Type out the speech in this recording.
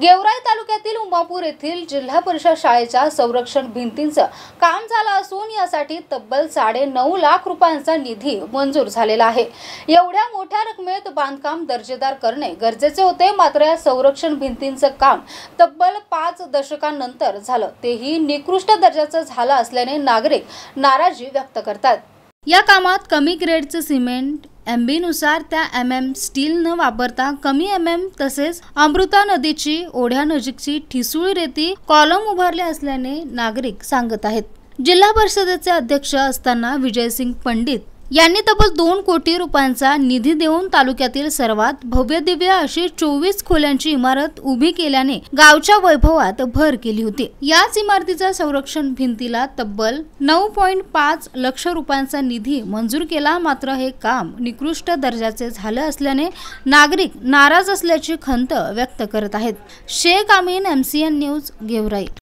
गेवराई तालुक्यातील उमापूर येथील जिल्हा परिषद शाळेच्या संरक्षण भिंतींचं काम झालं असून यासाठी तब्बल साडे नऊ लाख रुपयांचा निधी मंजूर झालेला आहे एवढ्या मोठ्या रकमेत बांधकाम दर्जेदार करणे गरजेचे होते मात्र या संरक्षण भिंतींचं काम तब्बल पाच दशकांनंतर झालं तेही निकृष्ट दर्जाचं झालं असल्याने नागरिक नाराजी व्यक्त करतात या कामात कमी ग्रेडचं सिमेंट एम बीनुसार त्या एम एम स्टील न वापरता कमी एम एम तसेच अमृता नदीची ओढ्या नजीकची ठिसूळ रेती कॉलम उभारले असल्याने नागरिक सांगत आहेत जिल्हा परिषदेचे अध्यक्ष असताना विजयसिंग पंडित यांनी तब्बल दोन कोटी रुपयांचा निधी देऊन तालुक्यातील सर्वात भव्य दिव्य अशी चोवीस खोल्यांची इमारत उभी केल्याने गावच्या वैभवात भर केली होती याच इमारतीचा संरक्षण भिंतीला तब्बल नऊ पॉईंट पाच लक्ष रुपयांचा निधी मंजूर केला मात्र हे काम निकृष्ट दर्जाचे झालं असल्याने नागरिक नाराज असल्याची खंत व्यक्त करत आहेत Shaikh C MCN news Georai